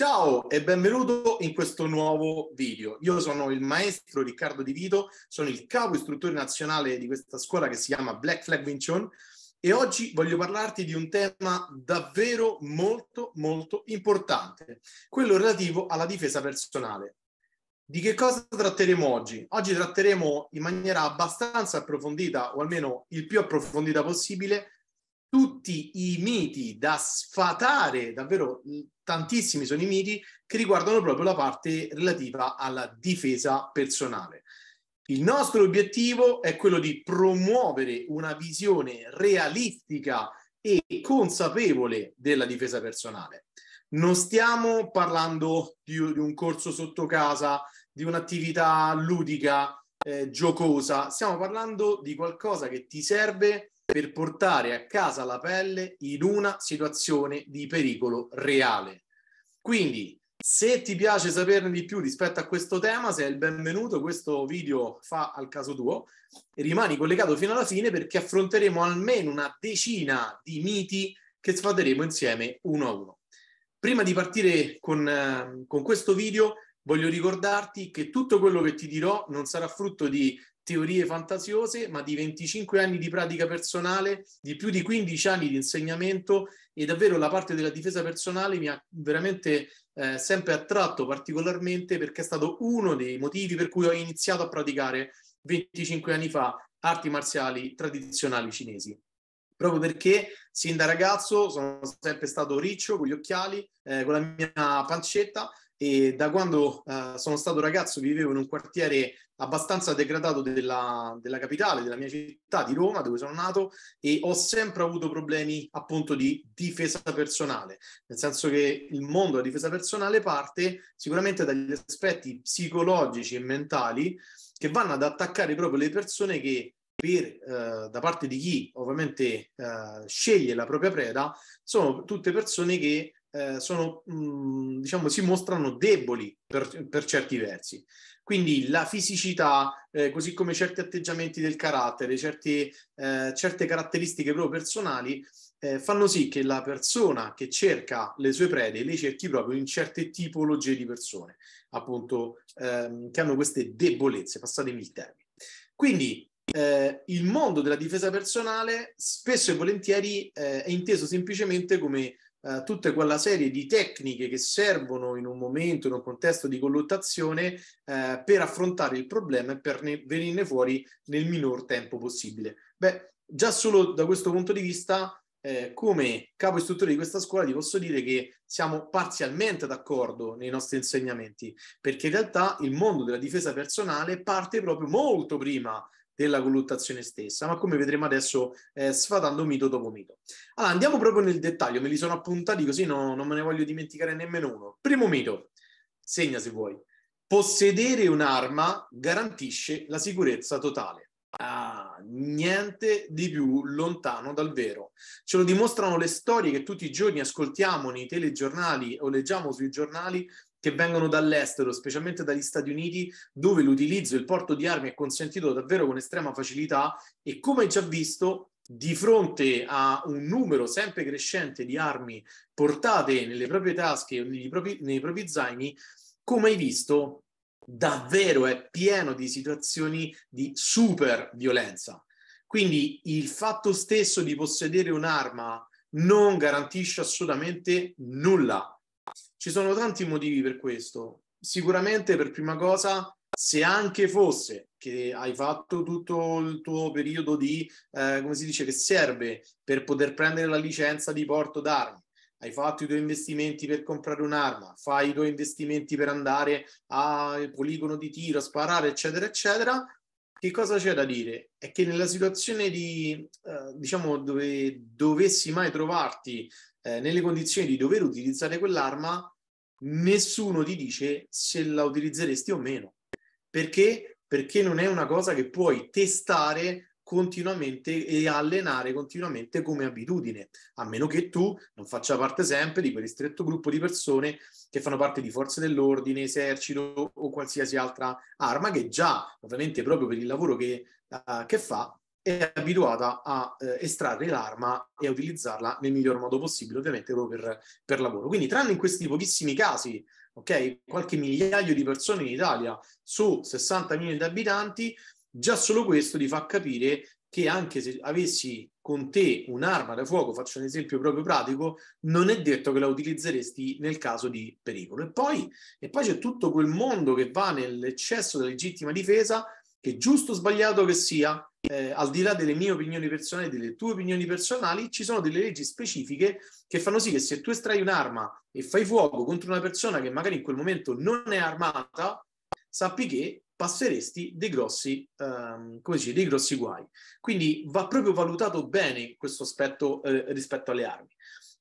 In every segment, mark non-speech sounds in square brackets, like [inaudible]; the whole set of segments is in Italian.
Ciao e benvenuto in questo nuovo video. Io sono il maestro Riccardo Di Vito, sono il capo istruttore nazionale di questa scuola che si chiama Black Flag Vincion e oggi voglio parlarti di un tema davvero molto molto importante, quello relativo alla difesa personale. Di che cosa tratteremo oggi? Oggi tratteremo in maniera abbastanza approfondita, o almeno il più approfondita possibile, tutti i miti da sfatare, davvero tantissimi sono i miti che riguardano proprio la parte relativa alla difesa personale. Il nostro obiettivo è quello di promuovere una visione realistica e consapevole della difesa personale. Non stiamo parlando di, un corso sotto casa, di un'attività ludica, eh, giocosa, stiamo parlando di qualcosa che ti serve per portare a casa la pelle in una situazione di pericolo reale. Quindi, se ti piace saperne di più rispetto a questo tema, sei il benvenuto, questo video fa al caso tuo e rimani collegato fino alla fine perché affronteremo almeno una decina di miti che sfateremo insieme uno a uno. Prima di partire con, eh, con questo video, voglio ricordarti che tutto quello che ti dirò non sarà frutto di teorie fantasiose, ma di 25 anni di pratica personale, di più di 15 anni di insegnamento e davvero la parte della difesa personale mi ha veramente eh, sempre attratto particolarmente perché è stato uno dei motivi per cui ho iniziato a praticare 25 anni fa arti marziali tradizionali cinesi proprio perché sin da ragazzo sono sempre stato riccio con gli occhiali, eh, con la mia pancetta e da quando eh, sono stato ragazzo vivevo in un quartiere abbastanza degradato della, della, capitale, della mia città, di Roma, dove sono nato, e ho sempre avuto problemi appunto di difesa personale, nel senso che il mondo della difesa personale parte sicuramente dagli aspetti psicologici e mentali che vanno ad attaccare proprio le persone che per, eh, da parte di chi ovviamente eh, sceglie la propria preda, sono tutte persone che eh, sono, mh, mm, diciamo, si mostrano deboli per, per, certi versi. Quindi la fisicità, eh, così come certi atteggiamenti del carattere, certi, eh, certe caratteristiche proprio personali, eh, fanno sì che la persona che cerca le sue prede le cerchi proprio in certe tipologie di persone, appunto, ehm, che hanno queste debolezze, passatemi il termine. Quindi eh, il mondo della difesa personale spesso e volentieri eh, è inteso semplicemente come eh, tutta quella serie di tecniche che servono in un momento, in un contesto di colluttazione eh, per affrontare il problema e per ne- venirne fuori nel minor tempo possibile. Beh, già solo da questo punto di vista, eh, come capo istruttore di questa scuola ti posso dire che siamo parzialmente d'accordo nei nostri insegnamenti, perché in realtà il mondo della difesa personale parte proprio molto prima della colluttazione stessa, ma come vedremo adesso eh, sfatando mito dopo mito. Allora, andiamo proprio nel dettaglio, me li sono appuntati così no, non me ne voglio dimenticare nemmeno uno. Primo mito, segna se vuoi, possedere un'arma garantisce la sicurezza totale. Ah, niente di più lontano dal vero. Ce lo dimostrano le storie che tutti i giorni ascoltiamo nei telegiornali o leggiamo sui giornali che vengono dall'estero, specialmente dagli Stati Uniti, dove l'utilizzo e il porto di armi è consentito davvero con estrema facilità e come hai già visto, di fronte a un numero sempre crescente di armi portate nelle proprie tasche o nei nei propri zaini, come hai visto, davvero è pieno di situazioni di super violenza. Quindi il fatto stesso di possedere un'arma non garantisce assolutamente nulla ci sono tanti motivi per questo. Sicuramente, per prima cosa, se anche fosse che hai fatto tutto il tuo periodo di, eh, come si dice, che serve per poter prendere la licenza di porto d'armi, hai fatto i tuoi investimenti per comprare un'arma, fai i tuoi investimenti per andare al poligono di tiro, a sparare, eccetera, eccetera, che cosa c'è da dire? È che nella situazione di, eh, diciamo, dove dovessi mai trovarti eh, nelle condizioni di dover utilizzare quell'arma, nessuno ti dice se la utilizzeresti o meno. Perché? Perché non è una cosa che puoi testare continuamente e allenare continuamente come abitudine, a meno che tu non faccia parte sempre di quel ristretto gruppo di persone che fanno parte di forze dell'ordine, esercito o qualsiasi altra arma che già, ovviamente proprio per il lavoro che, uh, che fa, è abituata a eh, estrarre l'arma e a utilizzarla nel miglior modo possibile, ovviamente proprio per, per, lavoro. Quindi, tranne in questi pochissimi casi, ok, qualche migliaio di persone in Italia su 60 milioni di abitanti, già solo questo ti fa capire che anche se avessi con te un'arma da fuoco, faccio un esempio proprio pratico, non è detto che la utilizzeresti nel caso di pericolo. E poi, e poi c'è tutto quel mondo che va nell'eccesso della legittima difesa che giusto o sbagliato che sia, eh, al di là delle mie opinioni personali e delle tue opinioni personali, ci sono delle leggi specifiche che fanno sì che se tu estrai un'arma e fai fuoco contro una persona che magari in quel momento non è armata, sappi che passeresti dei grossi, ehm, come dice, dei grossi guai. Quindi va proprio valutato bene questo aspetto eh, rispetto alle armi.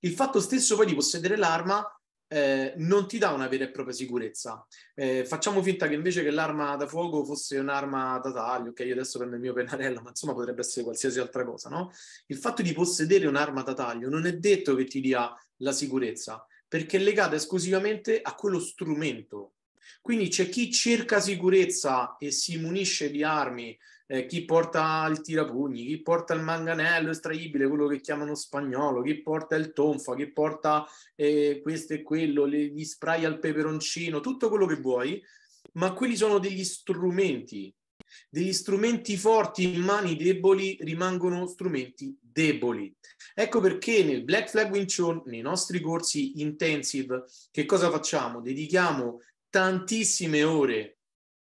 Il fatto stesso poi di possedere l'arma eh, non ti dà una vera e propria sicurezza. Eh, facciamo finta che invece che l'arma da fuoco fosse un'arma da taglio, ok, io adesso prendo il mio pennarello, [laughs] ma insomma potrebbe essere qualsiasi altra cosa, no? Il fatto di possedere un'arma da taglio non è detto che ti dia la sicurezza, perché è legata esclusivamente a quello strumento quindi c'è chi cerca sicurezza e si munisce di armi, eh, chi porta il tirapugni, chi porta il manganello estraibile, quello che chiamano spagnolo, chi porta il tonfa, chi porta eh, questo e quello, le, gli spray al peperoncino, tutto quello che vuoi, ma quelli sono degli strumenti. Degli strumenti forti in mani deboli rimangono strumenti deboli. Ecco perché nel Black Flag Wing Chun, nei nostri corsi intensive, che cosa facciamo? Dedichiamo tantissime ore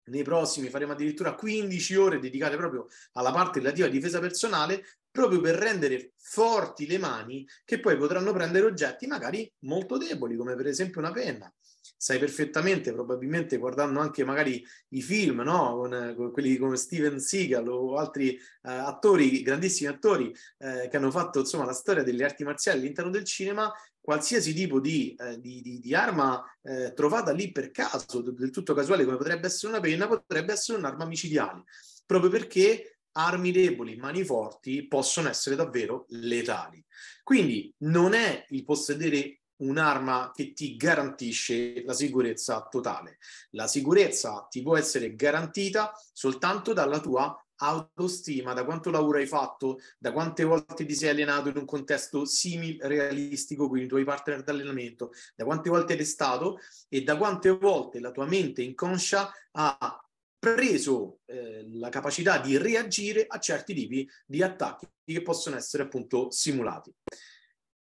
nei prossimi faremo addirittura 15 ore dedicate proprio alla parte relativa a difesa personale, proprio per rendere forti le mani che poi potranno prendere oggetti magari molto deboli, come per esempio una penna sai perfettamente, probabilmente guardando anche magari i film, no? con, eh, con quelli come Steven Seagal o altri eh, attori, grandissimi attori eh, che hanno fatto insomma, la storia delle arti marziali all'interno del cinema, qualsiasi tipo di, eh, di, di, di arma eh, trovata lì per caso, del tutto casuale come potrebbe essere una penna, potrebbe essere un'arma micidiale, proprio perché armi deboli, mani forti possono essere davvero letali. Quindi non è il possedere un'arma che ti garantisce la sicurezza totale. La sicurezza ti può essere garantita soltanto dalla tua autostima, da quanto lavoro hai fatto, da quante volte ti sei allenato in un contesto simile realistico con i tuoi partner d'allenamento, da quante volte eri stato e da quante volte la tua mente inconscia ha preso eh, la capacità di reagire a certi tipi di attacchi che possono essere appunto simulati.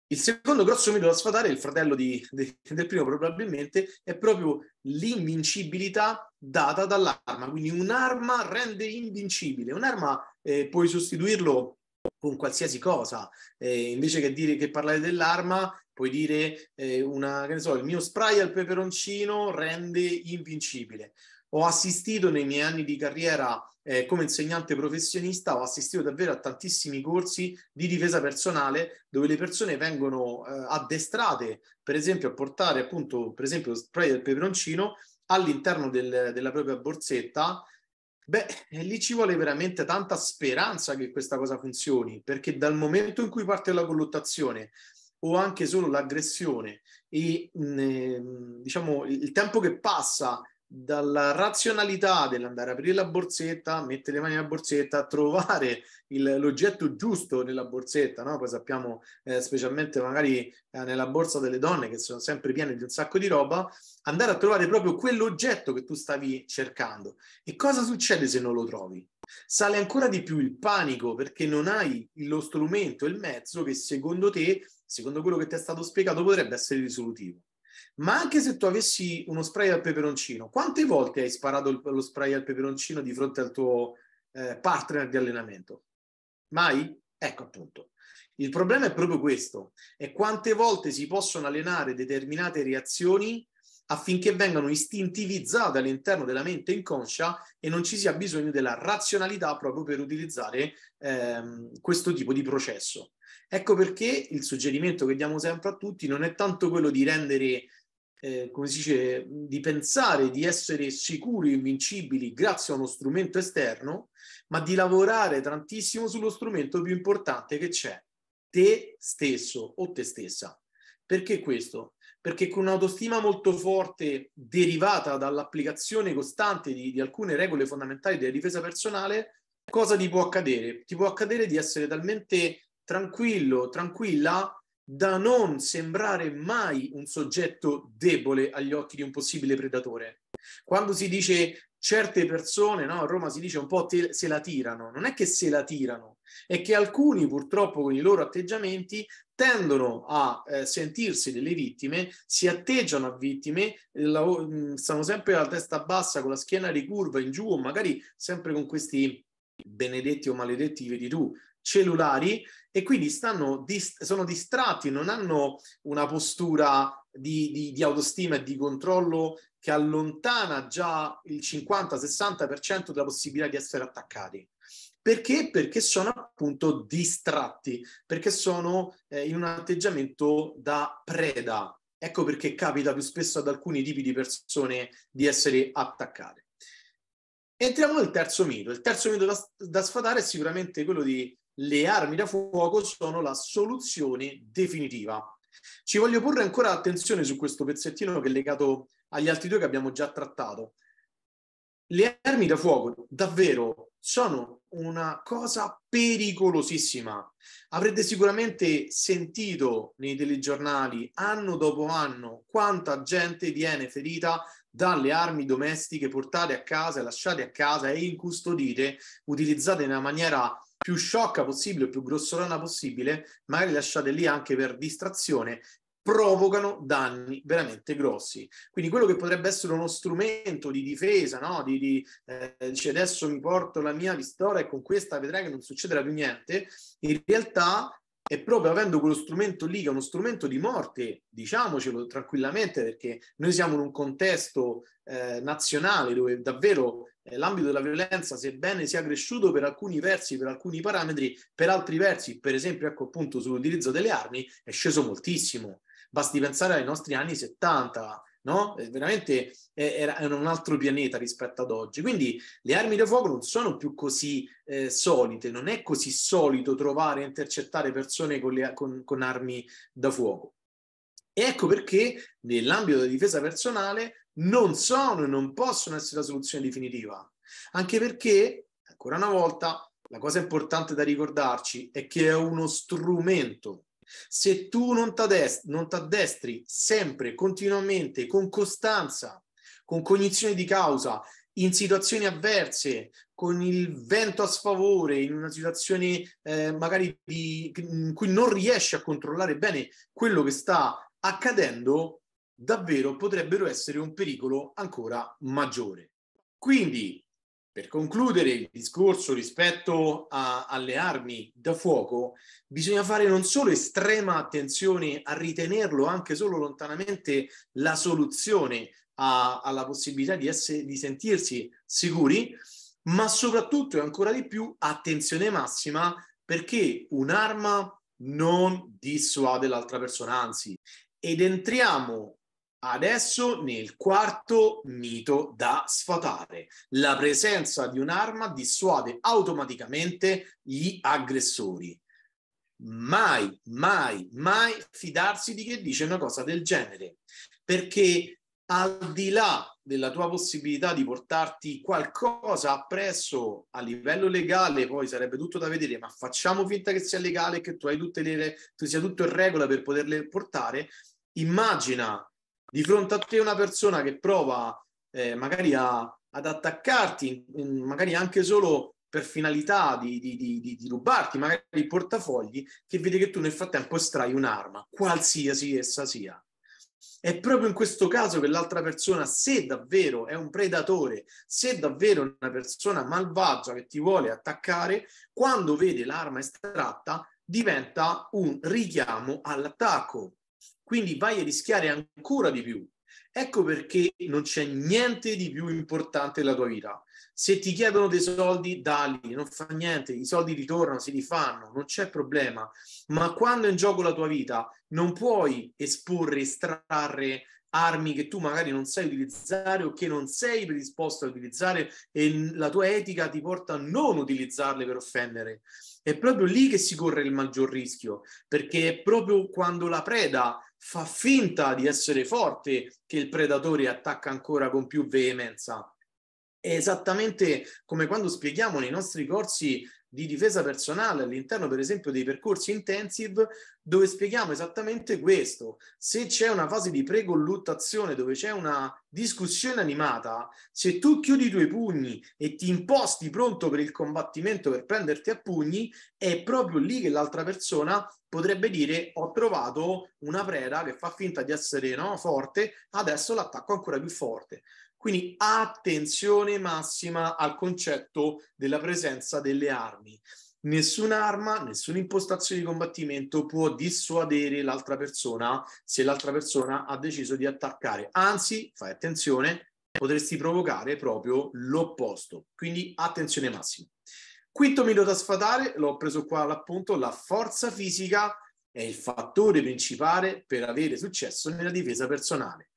Il secondo grosso mito da sfatare, il fratello di, de, del primo probabilmente, è proprio l'invincibilità data dall'arma. Quindi un'arma rende invincibile, un'arma eh, puoi sostituirlo con qualsiasi cosa. Eh, invece che, dire, che parlare dell'arma, puoi dire eh, una, che ne so, il mio spray al peperoncino rende invincibile. Ho assistito nei miei anni di carriera eh, come insegnante professionista ho assistito davvero a tantissimi corsi di difesa personale dove le persone vengono eh, addestrate, per esempio, a portare appunto, per esempio, spray del peperoncino all'interno del, della propria borsetta. Beh, eh, lì ci vuole veramente tanta speranza che questa cosa funzioni, perché dal momento in cui parte la colluttazione o anche solo l'aggressione e mh, mm, eh, diciamo il tempo che passa dalla razionalità dell'andare a aprire la borsetta, mettere le mani nella borsetta, trovare il, l'oggetto giusto nella borsetta, no? poi sappiamo eh, specialmente magari eh, nella borsa delle donne che sono sempre piene di un sacco di roba, andare a trovare proprio quell'oggetto che tu stavi cercando. E cosa succede se non lo trovi? Sale ancora di più il panico perché non hai lo strumento, il mezzo che secondo te, secondo quello che ti è stato spiegato, potrebbe essere risolutivo. Ma anche se tu avessi uno spray al peperoncino, quante volte hai sparato il, lo spray al peperoncino di fronte al tuo eh, partner di allenamento? Mai? Ecco appunto. Il problema è proprio questo, è quante volte si possono allenare determinate reazioni affinché vengano istintivizzate all'interno della mente inconscia e non ci sia bisogno della razionalità proprio per utilizzare ehm, questo tipo di processo. Ecco perché il suggerimento che diamo sempre a tutti non è tanto quello di rendere, eh, come si dice, di pensare di essere sicuri e invincibili grazie a uno strumento esterno, ma di lavorare tantissimo sullo strumento più importante che c'è, te stesso o te stessa. Perché questo? Perché con un'autostima molto forte derivata dall'applicazione costante di, di alcune regole fondamentali della difesa personale, cosa ti può accadere? Ti può accadere di essere talmente tranquillo, tranquilla, da non sembrare mai un soggetto debole agli occhi di un possibile predatore. Quando si dice certe persone, no, a Roma si dice un po' te, se la tirano, non è che se la tirano, è che alcuni purtroppo con i loro atteggiamenti tendono a eh, sentirsi delle vittime, si atteggiano a vittime, la, mm, stanno sempre alla testa bassa, con la schiena ricurva in giù, magari sempre con questi benedetti o maledetti vedi tu, cellulari e quindi stanno, dist- sono distratti, non hanno una postura di, di, di autostima e di controllo che allontana già il 50-60% della possibilità di essere attaccati. Perché? Perché sono appunto distratti, perché sono eh, in un atteggiamento da preda. Ecco perché capita più spesso ad alcuni tipi di persone di essere attaccate. Entriamo nel terzo mito. Il terzo mito da, da sfatare è sicuramente quello di le armi da fuoco sono la soluzione definitiva. Ci voglio porre ancora attenzione su questo pezzettino che è legato agli altri due che abbiamo già trattato. Le armi da fuoco davvero sono una cosa pericolosissima. Avrete sicuramente sentito nei telegiornali anno dopo anno quanta gente viene ferita dalle armi domestiche portate a casa, lasciate a casa e incustodite, utilizzate in una maniera più sciocca possibile, più grossolana possibile, magari lasciate lì anche per distrazione, provocano danni veramente grossi. Quindi quello che potrebbe essere uno strumento di difesa, no? di, di eh, cioè adesso mi porto la mia pistola e con questa vedrai che non succederà più niente, in realtà e proprio avendo quello strumento lì, che è uno strumento di morte, diciamocelo tranquillamente, perché noi siamo in un contesto eh, nazionale dove davvero eh, l'ambito della violenza, sebbene sia cresciuto per alcuni versi, per alcuni parametri, per altri versi, per esempio, ecco appunto sull'utilizzo delle armi, è sceso moltissimo. Basti pensare ai nostri anni 70, no? Eh, veramente eh, era un altro pianeta rispetto ad oggi. Quindi le armi da fuoco non sono più così eh, solite, non è così solito trovare e intercettare persone con, le, con, con armi da fuoco. E ecco perché nell'ambito della difesa personale non sono e non possono essere la soluzione definitiva. Anche perché, ancora una volta, la cosa importante da ricordarci è che è uno strumento se tu non ti addestri sempre, continuamente, con costanza, con cognizione di causa, in situazioni avverse, con il vento a sfavore, in una situazione eh, magari di, in cui non riesci a controllare bene quello che sta accadendo, davvero potrebbero essere un pericolo ancora maggiore. Quindi per concludere il discorso rispetto a, alle armi da fuoco, bisogna fare non solo estrema attenzione a ritenerlo anche solo lontanamente la soluzione a, alla possibilità di, essere, di sentirsi sicuri, ma soprattutto e ancora di più attenzione massima perché un'arma non dissuade l'altra persona, anzi, ed entriamo Adesso nel quarto mito da sfatare, la presenza di un'arma dissuade automaticamente gli aggressori. Mai, mai, mai fidarsi di chi dice una cosa del genere, perché al di là della tua possibilità di portarti qualcosa appresso a livello legale, poi sarebbe tutto da vedere, ma facciamo finta che sia legale, che tu, hai tutte le, tu sia tutto in regola per poterle portare, immagina di fronte a te una persona che prova eh, magari a, ad attaccarti, magari anche solo per finalità di, di, di, di, rubarti magari i portafogli, che vede che tu nel frattempo estrai un'arma, qualsiasi essa sia. È proprio in questo caso che l'altra persona, se davvero è un predatore, se davvero è una persona malvagia che ti vuole attaccare, quando vede l'arma estratta diventa un richiamo all'attacco. Quindi vai a rischiare ancora di più. Ecco perché non c'è niente di più importante della tua vita. Se ti chiedono dei soldi, dali, non fa niente, i soldi ritornano, si rifanno, non c'è problema. Ma quando è in gioco la tua vita, non puoi esporre, estrarre armi che tu magari non sai utilizzare o che non sei predisposto a utilizzare e la tua etica ti porta a non utilizzarle per offendere. È proprio lì che si corre il maggior rischio, perché è proprio quando la preda fa finta di essere forte che il predatore attacca ancora con più veemenza. È esattamente come quando spieghiamo nei nostri corsi di difesa personale all'interno, per esempio, dei percorsi intensive, dove spieghiamo esattamente questo. Se c'è una fase di precolluttazione, dove c'è una discussione animata, se tu chiudi i tuoi pugni e ti imposti pronto per il combattimento per prenderti a pugni, è proprio lì che l'altra persona potrebbe dire ho trovato una preda che fa finta di essere no, forte, adesso l'attacco ancora più forte. Quindi attenzione massima al concetto della presenza delle armi. Nessun'arma, nessuna impostazione di combattimento può dissuadere l'altra persona se l'altra persona ha deciso di attaccare. Anzi, fai attenzione, potresti provocare proprio l'opposto. Quindi attenzione massima. Quinto mito da sfatare, l'ho preso qua l'appunto, la forza fisica è il fattore principale per avere successo nella difesa personale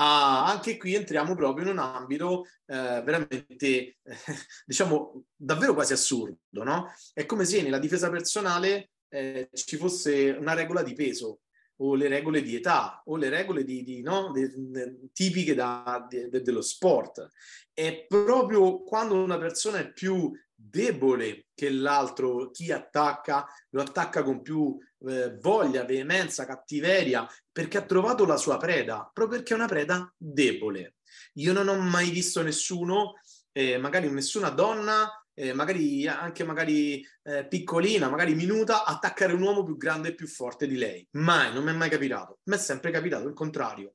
a, anche qui entriamo proprio in un ambito eh, veramente, eh, [laughs] diciamo, davvero quasi assurdo, no? È come se nella difesa personale eh, ci fosse una regola di peso o le regole di età o le regole di, di, no? de, de, tipiche da, de, dello sport. È proprio quando una persona è più debole che l'altro, chi attacca, lo attacca con più eh, voglia, veemenza, cattiveria, perché ha trovato la sua preda, proprio perché è una preda debole. Io non ho mai visto nessuno, eh, magari nessuna donna, eh, magari anche magari eh, piccolina, magari minuta, attaccare un uomo più grande e più forte di lei. Mai, non mi è mai capitato. Mi è sempre capitato il contrario.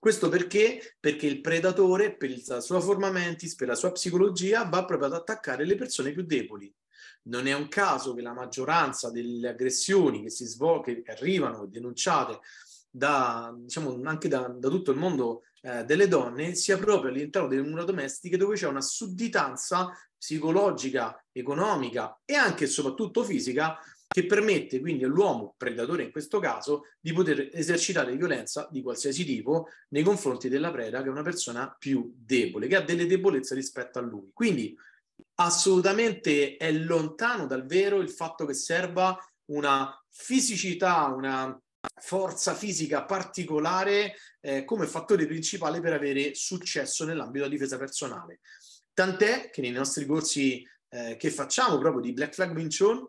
Questo perché? Perché il predatore, per la sua forma mentis, per la sua psicologia, va proprio ad attaccare le persone più deboli. Non è un caso che la maggioranza delle aggressioni che, si svolgono, che arrivano denunciate da, diciamo, anche da, da tutto il mondo eh, delle donne sia proprio all'interno delle mura domestiche dove c'è una sudditanza psicologica, economica e anche e soprattutto fisica che permette quindi all'uomo, predatore in questo caso, di poter esercitare violenza di qualsiasi tipo nei confronti della preda che è una persona più debole, che ha delle debolezze rispetto a lui. Quindi assolutamente è lontano dal vero il fatto che serva una fisicità, una forza fisica particolare eh, come fattore principale per avere successo nell'ambito della difesa personale. Tant'è che nei nostri corsi eh, che facciamo proprio di Black Flag Wing Chun,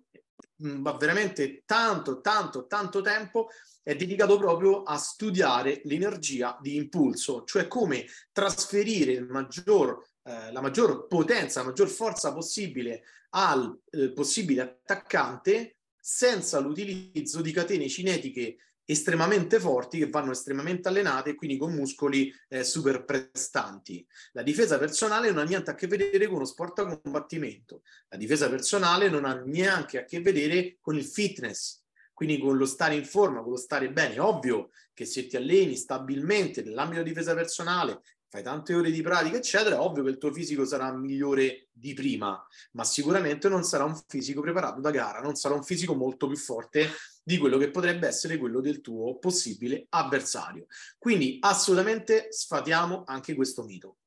mh, mm, veramente tanto, tanto, tanto tempo è dedicato proprio a studiare l'energia di impulso, cioè come trasferire maggior, eh, la maggior potenza, la maggior forza possibile al eh, possibile attaccante senza l'utilizzo di catene cinetiche estremamente forti che vanno estremamente allenate e quindi con muscoli eh, super prestanti. La difesa personale non ha niente a che vedere con uno sport a combattimento. La difesa personale non ha neanche a che vedere con il fitness, quindi con lo stare in forma, con lo stare bene. È ovvio che se ti alleni stabilmente nell'ambito della difesa personale, fai tante ore di pratica, eccetera, è ovvio che il tuo fisico sarà migliore di prima, ma sicuramente non sarà un fisico preparato da gara, non sarà un fisico molto più forte di quello che potrebbe essere quello del tuo possibile avversario. Quindi assolutamente sfatiamo anche questo mito.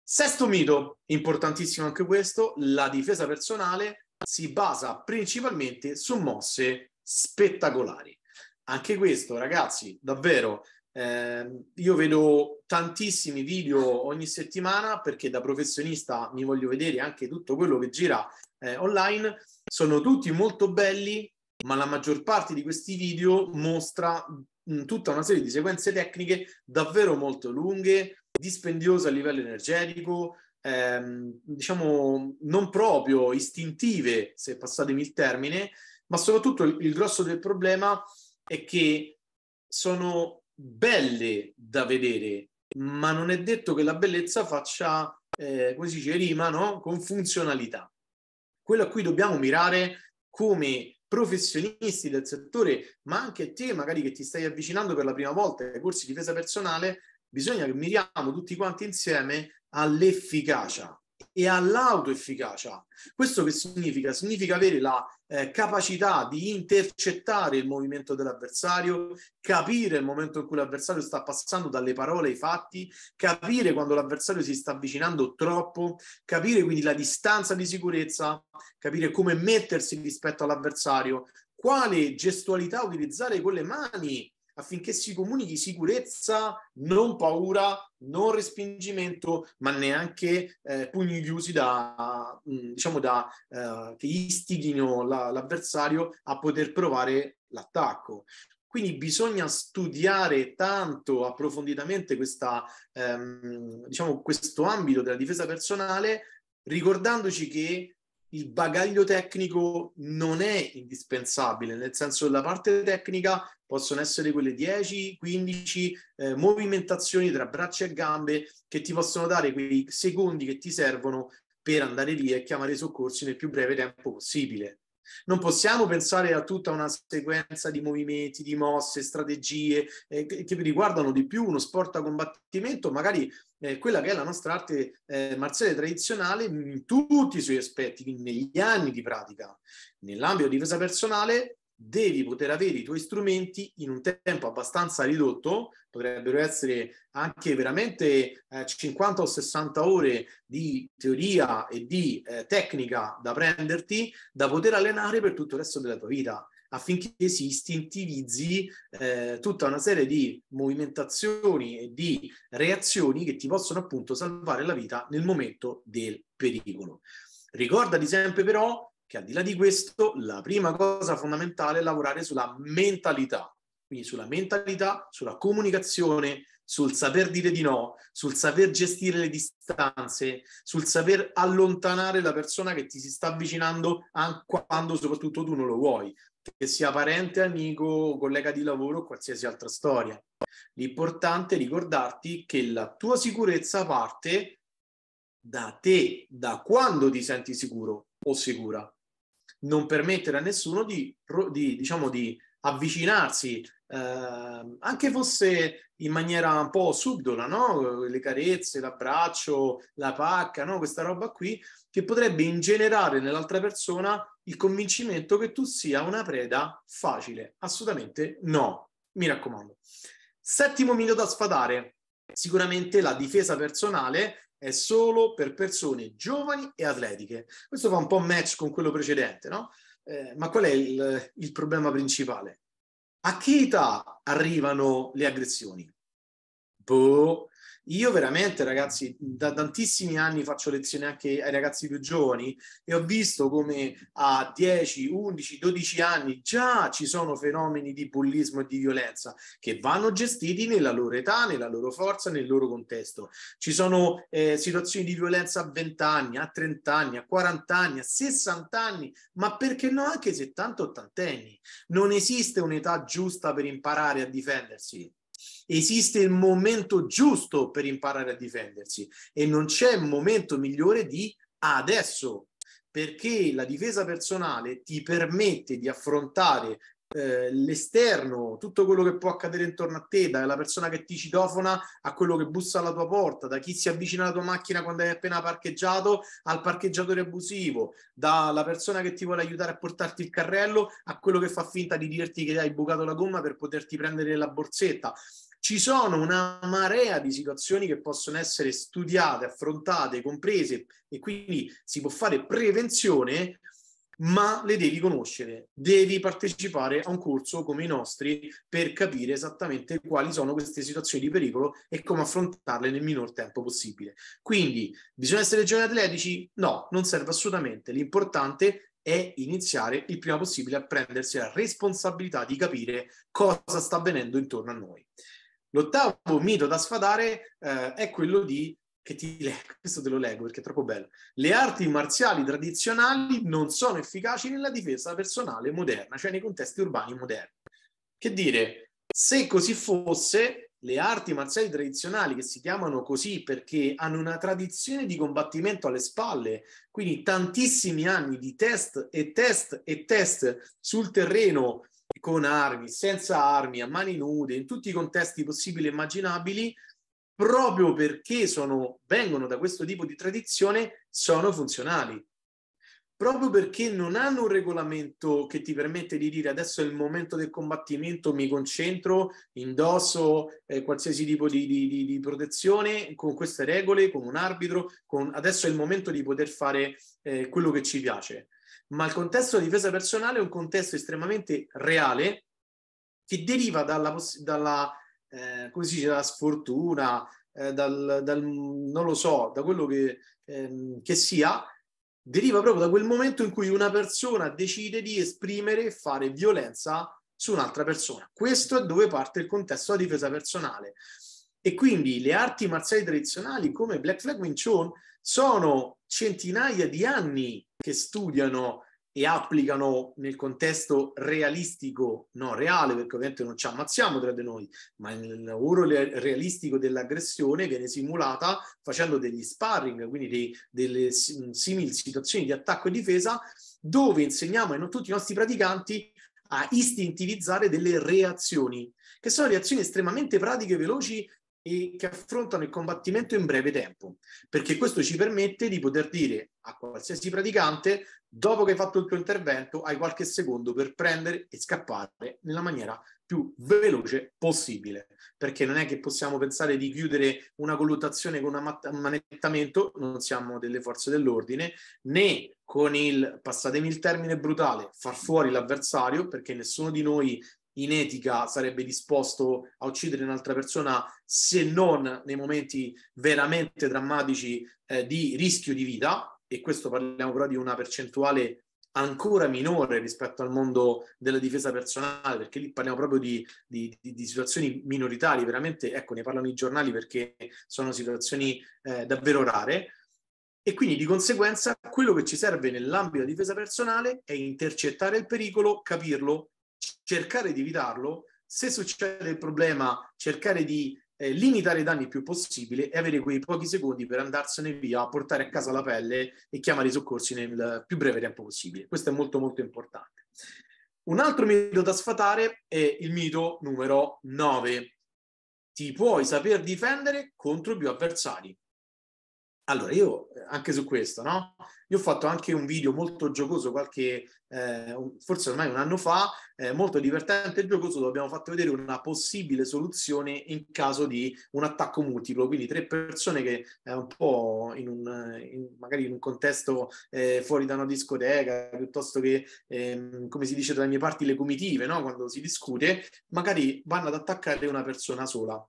Sesto mito, importantissimo anche questo, la difesa personale si basa principalmente su mosse spettacolari. Anche questo, ragazzi, davvero eh, io vedo tantissimi video ogni settimana perché da professionista mi voglio vedere anche tutto quello che gira eh, online. Sono tutti molto belli, ma la maggior parte di questi video mostra mh, mm, tutta una serie di sequenze tecniche davvero molto lunghe, dispendiose a livello energetico, ehm, diciamo non proprio istintive, se passatemi il termine, ma soprattutto il, il grosso del problema è che sono belle da vedere, ma non è detto che la bellezza faccia, eh, come si dice, rima no? con funzionalità. Quello a cui dobbiamo mirare come professionisti del settore, ma anche te magari che ti stai avvicinando per la prima volta ai corsi di difesa personale, bisogna che miriamo tutti quanti insieme all'efficacia, e all'autoefficacia. Questo che significa? Significa avere la eh, capacità di intercettare il movimento dell'avversario, capire il momento in cui l'avversario sta passando dalle parole ai fatti, capire quando l'avversario si sta avvicinando troppo, capire quindi la distanza di sicurezza, capire come mettersi rispetto all'avversario, quale gestualità utilizzare con le mani affinché si comunichi sicurezza, non paura, non respingimento, ma neanche eh, pugni chiusi da, mm, diciamo da, eh, che istighino la, l'avversario a poter provare l'attacco. Quindi bisogna studiare tanto approfonditamente questa, ehm, diciamo, questo ambito della difesa personale, ricordandoci che il bagaglio tecnico non è indispensabile, nel senso che la parte tecnica possono essere quelle 10, 15 eh, movimentazioni tra braccia e gambe che ti possono dare quei secondi che ti servono per andare via e chiamare i soccorsi nel più breve tempo possibile. Non possiamo pensare a tutta una sequenza di movimenti, di mosse, strategie eh, che, riguardano di più uno sport a combattimento, magari eh, quella che è la nostra arte eh, marziale tradizionale in tutti i suoi aspetti, negli anni di pratica. Nell'ambito di difesa personale devi poter avere i tuoi strumenti in un tempo abbastanza ridotto, potrebbero essere anche veramente eh, 50 o 60 ore di teoria e di eh, tecnica da prenderti, da poter allenare per tutto il resto della tua vita affinché si istintivizzi eh, tutta una serie di movimentazioni e di reazioni che ti possono appunto salvare la vita nel momento del pericolo. Ricordati sempre però che al di là di questo, la prima cosa fondamentale è lavorare sulla mentalità, quindi sulla mentalità, sulla comunicazione, sul saper dire di no, sul saper gestire le distanze, sul saper allontanare la persona che ti si sta avvicinando quando soprattutto tu non lo vuoi, che sia parente, amico, collega di lavoro o qualsiasi altra storia. L'importante è ricordarti che la tua sicurezza parte da te, da quando ti senti sicuro o sicura non permettere a nessuno di, di, diciamo, di avvicinarsi, eh, anche fosse in maniera un po' subdola, no? le carezze, l'abbraccio, la pacca, no? questa roba qui, che potrebbe ingenerare nell'altra persona il convincimento che tu sia una preda facile. Assolutamente no, mi raccomando. Settimo mito da sfatare, sicuramente la difesa personale è solo per persone giovani e atletiche. Questo fa un po' match con quello precedente, no? Eh, ma qual è il, il problema principale? A che età arrivano le aggressioni? Boh, io veramente, ragazzi, da tantissimi anni faccio lezioni anche ai ragazzi più giovani e ho visto come a 10, 11, 12 anni già ci sono fenomeni di bullismo e di violenza che vanno gestiti nella loro età, nella loro forza, nel loro contesto. Ci sono eh, situazioni di violenza a 20 anni, a 30 anni, a 40 anni, a 60 anni, ma perché no anche 70-80 anni? Non esiste un'età giusta per imparare a difendersi. Esiste il momento giusto per imparare a difendersi e non c'è momento migliore di adesso, perché la difesa personale ti permette di affrontare eh, l'esterno, tutto quello che può accadere intorno a te, dalla persona che ti citofona a quello che bussa alla tua porta, da chi si avvicina alla tua macchina quando hai appena parcheggiato al parcheggiatore abusivo, dalla persona che ti vuole aiutare a portarti il carrello a quello che fa finta di dirti che hai bucato la gomma per poterti prendere la borsetta. Ci sono una marea di situazioni che possono essere studiate, affrontate, comprese e quindi si può fare prevenzione, ma le devi conoscere, devi partecipare a un corso come i nostri per capire esattamente quali sono queste situazioni di pericolo e come affrontarle nel minor tempo possibile. Quindi bisogna essere giovani atletici? No, non serve assolutamente. L'importante è iniziare il prima possibile a prendersi la responsabilità di capire cosa sta avvenendo intorno a noi. L'ottavo mito da sfadare eh, è quello di che ti leggo, [laughs] questo te lo leggo perché è troppo bello. Le arti marziali tradizionali non sono efficaci nella difesa personale moderna, cioè nei contesti urbani moderni. Che dire, se così fosse, le arti marziali tradizionali che si chiamano così perché hanno una tradizione di combattimento alle spalle, quindi tantissimi anni di test e test e test sul terreno con armi, senza armi, a mani nude, in tutti i contesti possibili e immaginabili, proprio perché sono, vengono da questo tipo di tradizione, sono funzionali. Proprio perché non hanno un regolamento che ti permette di dire adesso è il momento del combattimento, mi concentro, indosso eh, qualsiasi tipo di, di, di, protezione con queste regole, con un arbitro, con, adesso è il momento di poter fare eh, quello che ci piace ma il contesto di difesa personale è un contesto estremamente reale che deriva dalla, dalla eh, come si dice, dalla sfortuna, eh, dal, dal, non lo so, da quello che, ehm, che sia, deriva proprio da quel momento in cui una persona decide di esprimere e fare violenza su un'altra persona. Questo è dove parte il contesto della difesa personale. E quindi le arti marziali tradizionali come Black Flag Wing Chun sono centinaia di anni che studiano e applicano nel contesto realistico, no reale, perché ovviamente non ci ammazziamo tra di noi, ma il lavoro realistico dell'aggressione viene simulata facendo degli sparring, quindi dei, delle simili situazioni di attacco e difesa, dove insegniamo a tutti i nostri praticanti a istintivizzare delle reazioni, che sono reazioni estremamente pratiche e veloci e che affrontano il combattimento in breve tempo, perché questo ci permette di poter dire a qualsiasi praticante, dopo che hai fatto il tuo intervento, hai qualche secondo per prendere e scappare nella maniera più veloce possibile, perché non è che possiamo pensare di chiudere una colluttazione con un manettamento, non siamo delle forze dell'ordine, né con il, passatemi il termine brutale, far fuori l'avversario, perché nessuno di noi in etica sarebbe disposto a uccidere un'altra persona se non nei momenti veramente drammatici eh, di rischio di vita, e questo parliamo però di una percentuale ancora minore rispetto al mondo della difesa personale, perché lì parliamo proprio di, di, di situazioni minoritarie, veramente, ecco, ne parlano i giornali perché sono situazioni eh, davvero rare. E quindi di conseguenza quello che ci serve nell'ambito della difesa personale è intercettare il pericolo, capirlo cercare di evitarlo, se succede il problema cercare di eh, limitare i danni il più possibile e avere quei pochi secondi per andarsene via, portare a casa la pelle e chiamare i soccorsi nel più breve tempo possibile. Questo è molto molto importante. Un altro mito da sfatare è il mito numero 9. Ti puoi saper difendere contro più avversari. Allora, io eh, anche su questo, no? Io ho fatto anche un video molto giocoso qualche, eh, forse ormai un anno fa, eh, molto divertente e giocoso, dove abbiamo fatto vedere una possibile soluzione in caso di un attacco multiplo, quindi tre persone che eh, un po' in un, in, magari in un contesto eh, fuori da una discoteca, piuttosto che, ehm, come si dice dalle mie parti, le comitive, no? Quando si discute, magari vanno ad attaccare una persona sola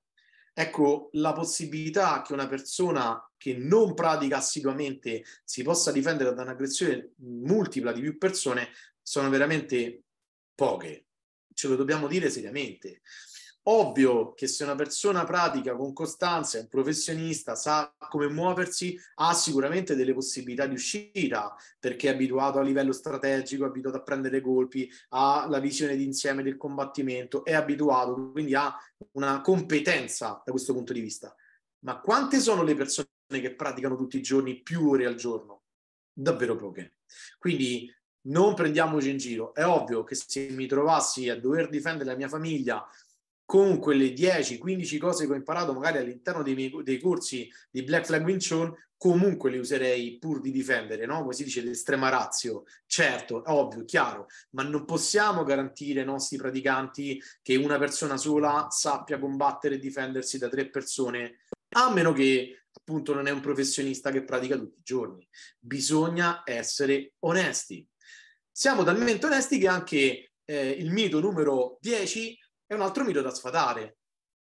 Ecco, la possibilità che una persona che non pratica assiduamente si possa difendere da un'aggressione multipla di più persone sono veramente poche. Ce lo dobbiamo dire seriamente. Ovvio che se una persona pratica con costanza, è un professionista, sa come muoversi, ha sicuramente delle possibilità di uscita perché è abituato a livello strategico, è abituato a prendere colpi, ha la visione d'insieme del combattimento, è abituato, quindi ha una competenza da questo punto di vista. Ma quante sono le persone che praticano tutti i giorni più ore al giorno? Davvero poche. Quindi non prendiamoci in giro. È ovvio che se mi trovassi a dover difendere la mia famiglia con quelle 10-15 cose che ho imparato magari all'interno dei, miei, dei corsi di Black Flag Wing comunque le userei pur di difendere, no? Come si dice, l'estrema razio. Certo, ovvio, chiaro, ma non possiamo garantire ai nostri praticanti che una persona sola sappia combattere e difendersi da tre persone, a meno che appunto non è un professionista che pratica tutti i giorni. Bisogna essere onesti. Siamo talmente onesti che anche eh, il mito numero 10 è un altro mito da sfatare.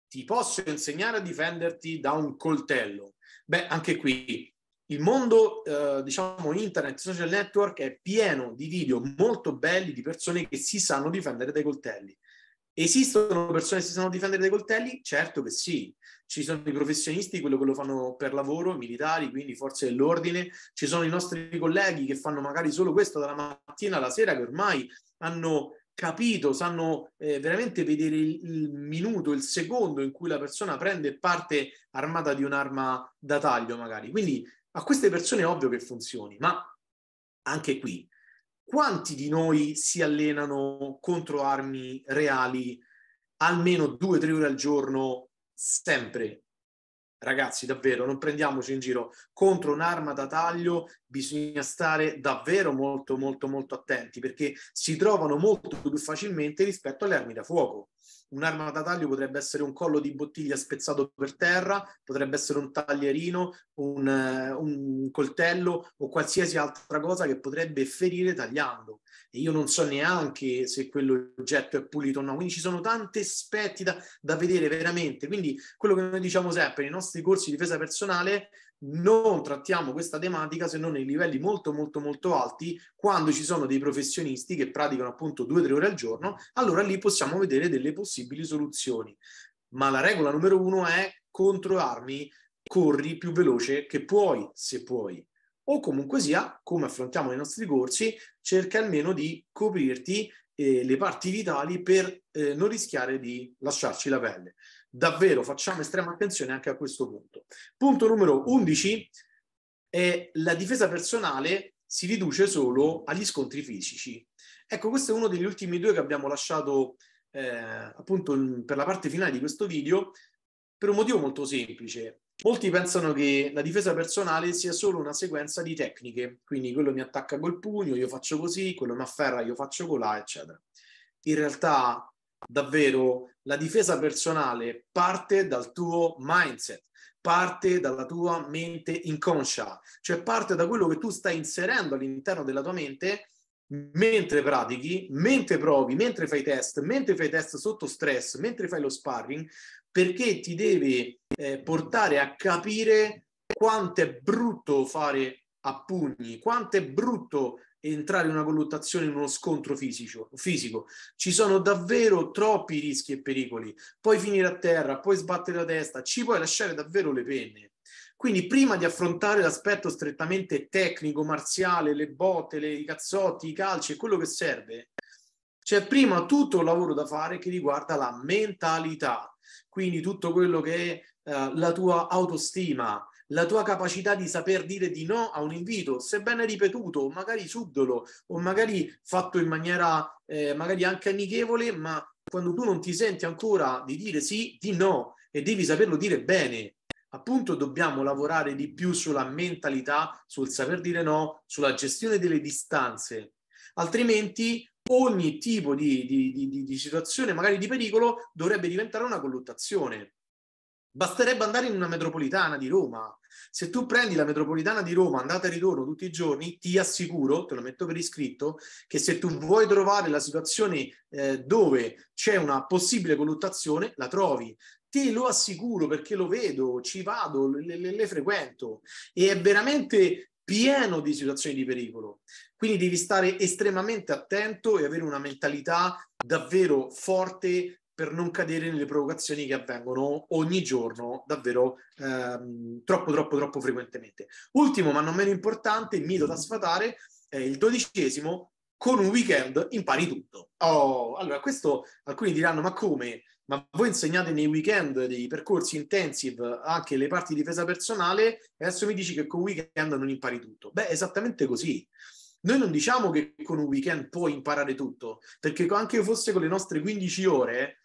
Ti posso insegnare a difenderti da un coltello? Beh, anche qui il mondo, eh, diciamo, internet, social network è pieno di video molto belli di persone che si sanno difendere dai coltelli. Esistono persone che si sanno difendere dai coltelli? Certo che sì. Ci sono i professionisti, quello che lo fanno per lavoro, militari, quindi forze dell'ordine. Ci sono i nostri colleghi che fanno magari solo questo dalla mattina alla sera, che ormai hanno capito, sanno eh, veramente vedere il, il, minuto, il secondo in cui la persona prende parte armata di un'arma da taglio, magari. Quindi a queste persone è ovvio che funzioni, ma anche qui, quanti di noi si allenano contro armi reali almeno due o tre ore al giorno, sempre? ragazzi, davvero, non prendiamoci in giro. Contro un'arma da taglio bisogna stare davvero molto, molto, molto attenti perché si trovano molto più facilmente rispetto alle armi da fuoco un'arma da taglio potrebbe essere un collo di bottiglia spezzato per terra, potrebbe essere un taglierino, un, eh, un coltello o qualsiasi altra cosa che potrebbe ferire tagliando. E io non so neanche se quell'oggetto è pulito o no, quindi ci sono tanti aspetti da, da vedere veramente. Quindi quello che noi diciamo sempre nei nostri corsi di difesa personale non trattiamo questa tematica se non nei livelli molto molto molto alti quando ci sono dei professionisti che praticano appunto due o tre ore al giorno allora lì possiamo vedere delle possibili soluzioni ma la regola numero uno è contro armi corri più veloce che puoi se puoi o comunque sia come affrontiamo nei nostri corsi cerca almeno di coprirti eh, le parti vitali per eh, non rischiare di lasciarci la pelle davvero facciamo estrema attenzione anche a questo punto. Punto numero 11 è la difesa personale si riduce solo agli scontri fisici. Ecco, questo è uno degli ultimi due che abbiamo lasciato eh, appunto per la parte finale di questo video per un motivo molto semplice. Molti pensano che la difesa personale sia solo una sequenza di tecniche, quindi quello mi attacca col pugno, io faccio così, quello mi afferra, io faccio colà, eccetera. In realtà davvero la difesa personale parte dal tuo mindset, parte dalla tua mente inconscia, cioè parte da quello che tu stai inserendo all'interno della tua mente mentre pratichi, mentre provi, mentre fai test, mentre fai test sotto stress, mentre fai lo sparring, perché ti devi eh, portare a capire quanto è brutto fare a pugni, quanto è brutto entrare in una colluttazione, in uno scontro fisico, fisico. Ci sono davvero troppi rischi e pericoli. Puoi finire a terra, puoi sbattere la testa, ci puoi lasciare davvero le penne. Quindi prima di affrontare l'aspetto strettamente tecnico, marziale, le botte, le, i cazzotti, i calci e quello che serve, c'è prima tutto un lavoro da fare che riguarda la mentalità, quindi tutto quello che è eh, la tua autostima, la tua capacità di saper dire di no a un invito, sebbene ripetuto, magari subdolo o magari fatto in maniera eh, magari anche amichevole, ma quando tu non ti senti ancora di dire sì, di no e devi saperlo dire bene. Appunto dobbiamo lavorare di più sulla mentalità, sul saper dire no, sulla gestione delle distanze. Altrimenti ogni tipo di, di, di, di situazione, magari di pericolo, dovrebbe diventare una colluttazione. Basterebbe andare in una metropolitana di Roma. Se tu prendi la metropolitana di Roma, andata e ritorno tutti i giorni, ti assicuro, te lo metto per iscritto, che se tu vuoi trovare la situazione eh, dove c'è una possibile colluttazione, la trovi. Te lo assicuro perché lo vedo, ci vado, le, le, le frequento e è veramente pieno di situazioni di pericolo. Quindi devi stare estremamente attento e avere una mentalità davvero forte per non cadere nelle provocazioni che avvengono ogni giorno davvero ehm, troppo troppo troppo frequentemente. Ultimo ma non meno importante, mito da sfatare, è il dodicesimo, con un weekend impari tutto. Oh, allora questo alcuni diranno ma come? Ma voi insegnate nei weekend dei percorsi intensive anche le parti di difesa personale e adesso mi dici che con weekend non impari tutto. Beh, esattamente così. Noi non diciamo che con un weekend puoi imparare tutto, perché anche se fosse con le nostre 15 ore,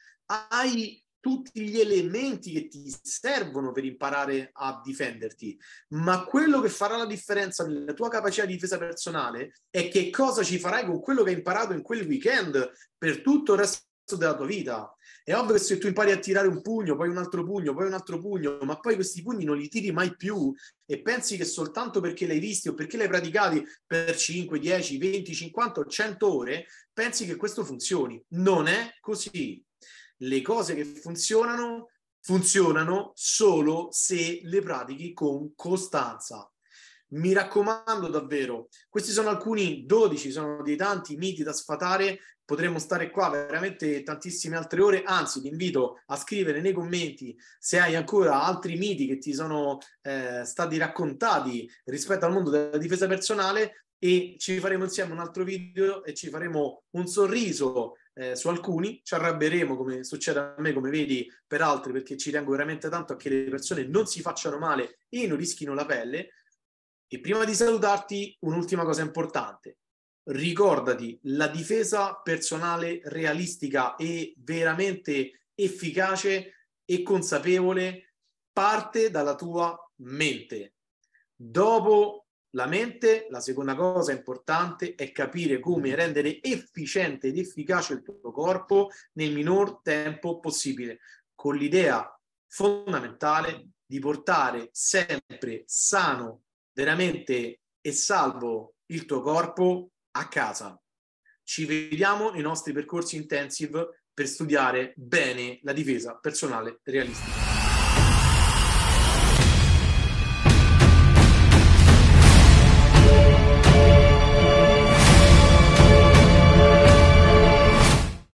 hai tutti gli elementi che ti servono per imparare a difenderti, ma quello che farà la differenza nella tua capacità di difesa personale è che cosa ci farai con quello che hai imparato in quel weekend per tutto il resto della tua vita. È ovvio che se tu impari a tirare un pugno, poi un altro pugno, poi un altro pugno, ma poi questi pugni non li tiri mai più e pensi che soltanto perché l'hai visti o perché l'hai praticati per 5, 10, 20, 50 o 100 ore, pensi che questo funzioni. Non è così le cose che funzionano funzionano solo se le pratichi con costanza. Mi raccomando davvero, questi sono alcuni 12, sono dei tanti miti da sfatare, potremmo stare qua veramente tantissime altre ore, anzi ti invito a scrivere nei commenti se hai ancora altri miti che ti sono eh, stati raccontati rispetto al mondo della difesa personale e ci faremo insieme un altro video e ci faremo un sorriso eh, su alcuni, ci arrabbieremo come succede a me, come vedi, per altri, perché ci tengo veramente tanto a che le persone non si facciano male e non rischino la pelle. E prima di salutarti, un'ultima cosa importante. Ricordati, la difesa personale realistica e veramente efficace e consapevole parte dalla tua mente. Dopo la mente, la seconda cosa importante è capire come mm. rendere efficiente ed efficace il tuo corpo nel minor tempo possibile, con l'idea fondamentale di portare sempre sano, veramente e salvo il tuo corpo a casa. Ci vediamo nei nostri percorsi intensive per studiare bene la difesa personale realistica.